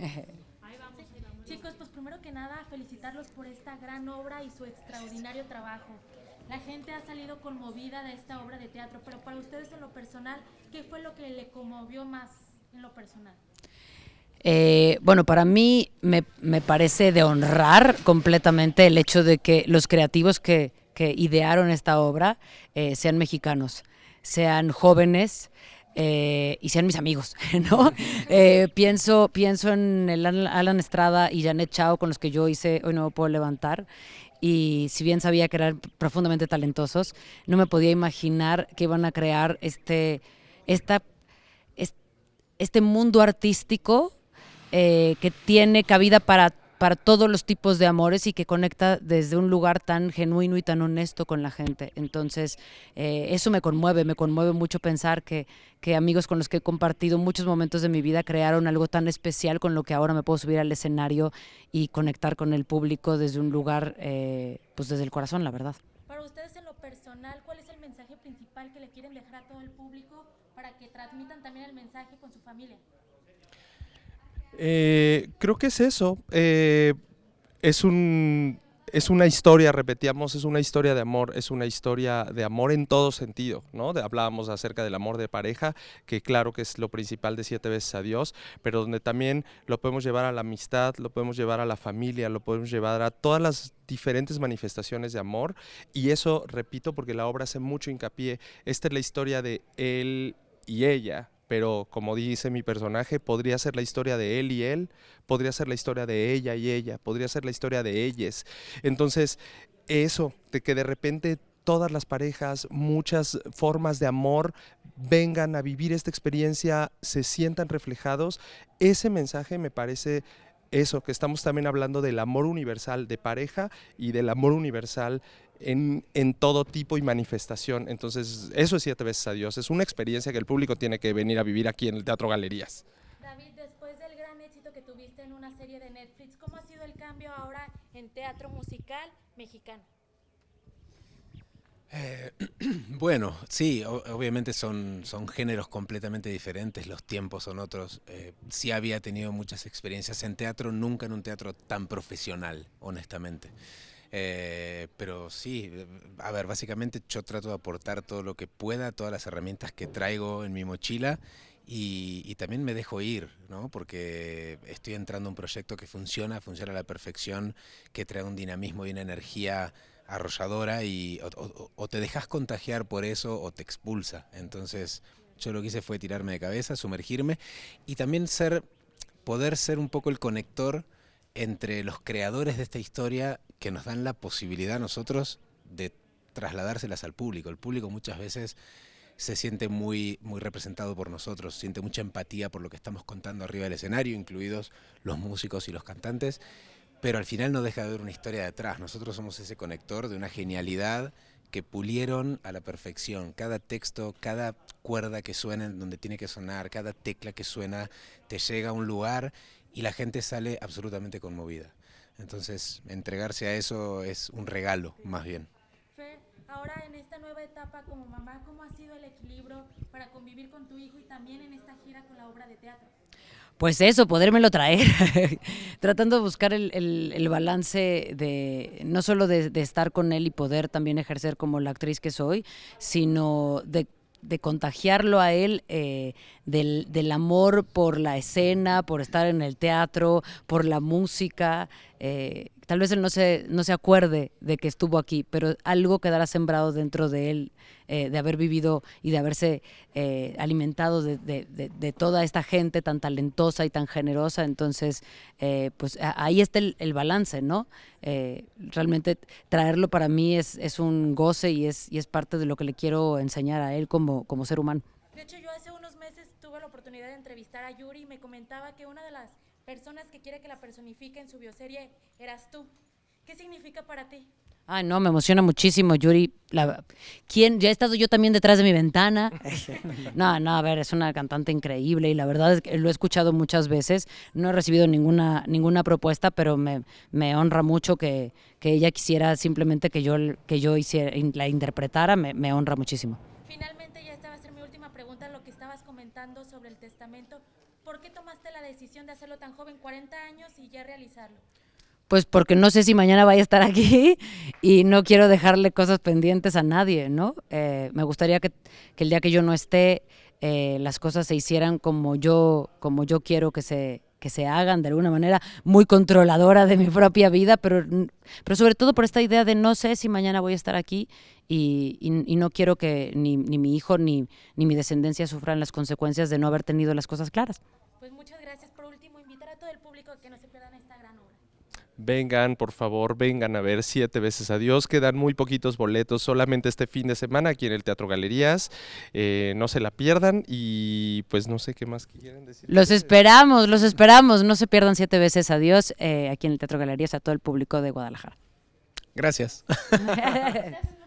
Chicos, pues primero que nada, felicitarlos por esta gran obra y su extraordinario trabajo. La gente ha salido conmovida de esta obra de teatro, pero para ustedes en lo personal, ¿qué fue lo que le conmovió más en lo personal? Eh, bueno, para mí me, parece de honrar completamente el hecho de que los creativos que, idearon esta obra eh, sean mexicanos, sean jóvenes, eh, y sean mis amigos, ¿no? Eh, pienso, pienso en Alan Estrada y Janet Chao con los que yo hice Hoy no puedo levantar y si bien sabía que eran profundamente talentosos, no me podía imaginar que iban a crear este, esta, este mundo artístico eh, que tiene cabida para para todos los tipos de amores y que conecta desde un lugar tan genuino y tan honesto con la gente. Entonces, eh, eso me conmueve, me conmueve mucho pensar que, amigos con los que he compartido muchos momentos de mi vida crearon algo tan especial con lo que ahora me puedo subir al escenario y conectar con el público desde un lugar, eh, pues desde el corazón, la verdad. Para ustedes en lo personal, ¿cuál es el mensaje principal que le quieren dejar a todo el público para que transmitan también el mensaje con su familia? Eh, creo que es eso. Eh, es un es una historia, repetíamos, es una historia de amor, es una historia de amor en todo sentido, ¿no? De, hablábamos acerca del amor de pareja, que claro que es lo principal de siete veces a Dios, pero donde también lo podemos llevar a la amistad, lo podemos llevar a la familia, lo podemos llevar a todas las diferentes manifestaciones de amor. Y eso, repito, porque la obra hace mucho hincapié, esta es la historia de él y ella, pero como dice mi personaje, podría ser la historia de él y él, podría ser la historia de ella y ella, podría ser la historia de ellas. Entonces, eso, de que de repente todas las parejas, muchas formas de amor vengan a vivir esta experiencia, se sientan reflejados, ese mensaje me parece eso, que estamos también hablando del amor universal de pareja y del amor universal en, todo tipo y manifestación. Entonces, eso es Siete veces a Dios. Es una experiencia que el público tiene que venir a vivir aquí en el Teatro Galerías. David, después del gran éxito que tuviste en una serie de Netflix, ¿cómo ha sido el cambio ahora en teatro musical mexicano? Eh, bueno, sí, obviamente son, son géneros completamente diferentes, los tiempos son otros. Eh, sí había tenido muchas experiencias en teatro, nunca en un teatro tan profesional, honestamente. Eh, pero sí, a ver, básicamente yo trato de aportar todo lo que pueda, todas las herramientas que traigo en mi mochila y, también me dejo ir, ¿no? Porque estoy entrando a un proyecto que funciona, funciona a la perfección, que trae un dinamismo y una energía arrolladora y o, o te dejas contagiar por eso o te expulsa. Entonces yo lo que hice fue tirarme de cabeza, sumergirme y también ser, poder ser un poco el conector entre los creadores de esta historia que nos dan la posibilidad a nosotros de trasladárselas al público. El público muchas veces se siente muy, muy representado por nosotros, siente mucha empatía por lo que estamos contando arriba del escenario, incluidos los músicos y los cantantes, pero al final no deja de haber una historia detrás. Nosotros somos ese conector de una genialidad que pulieron a la perfección. Cada texto, cada cuerda que suena donde tiene que sonar, cada tecla que suena, te llega a un lugar y la gente sale absolutamente conmovida. Entonces, entregarse a eso es un regalo, más bien. ahora en esta nueva etapa como mamá, ¿cómo ha sido el equilibrio para convivir con tu hijo y también en esta gira con la obra de teatro? Pues eso, podérmelo traer, tratando de buscar el, el, el, balance de no solo de, de estar con él y poder también ejercer como la actriz que soy, sino de de contagiarlo a él eh, del, amor por la escena, por estar en el teatro, por la música. Eh, tal vez él no se, no se acuerde de que estuvo aquí, pero algo quedará sembrado dentro de él, eh, de haber vivido y de haberse eh, alimentado de, toda esta gente tan talentosa y tan generosa. Entonces, pues ahí está el, el balance, ¿no? realmente traerlo para mí es, es un goce y es, y es parte de lo que le quiero enseñar a él como, como ser humano. De hecho, yo hace unos meses tuve la oportunidad de entrevistar a Yuri y me comentaba que una de las personas que quiere que la personifique en su bioserie eras tú. ¿Qué significa para ti? Ah, no, me emociona muchísimo, Yuri. ¿Quién? Ya he estado yo también detrás de mi ventana. No, no, a ver, es una cantante increíble y la verdad es que lo he escuchado muchas veces. No he recibido ninguna, ninguna propuesta, pero me, me honra mucho que, que, ella quisiera simplemente que yo, que yo hiciera, la interpretara. Me, me honra muchísimo. Finalmente, comentando sobre el testamento. ¿Por qué tomaste la decisión de hacerlo tan joven, 40 años, y ya realizarlo? Pues porque no sé si mañana vaya a estar aquí y no quiero dejarle cosas pendientes a nadie, ¿no? Eh, me gustaría que, el día que yo no esté, eh, las cosas se hicieran como yo, como yo quiero que se, que se hagan de alguna manera muy controladora de mi propia vida, pero, pero sobre todo por esta idea de no sé si mañana voy a estar aquí y, y, no quiero que ni, ni mi hijo ni, ni mi descendencia sufran las consecuencias de no haber tenido las cosas claras. Pues muchas gracias. Por último, invitar a todo el público que no se pierdan esta gran obra. Vengan, por favor, vengan a ver siete veces a Dios. Quedan muy poquitos boletos solamente este fin de semana aquí en el Teatro Galerías. Eh, no se la pierdan y pues no sé qué más quieren decir. Los esperamos, los esperamos. No se pierdan siete veces a Dios eh, aquí en el Teatro Galerías a todo el público de Guadalajara. Gracias.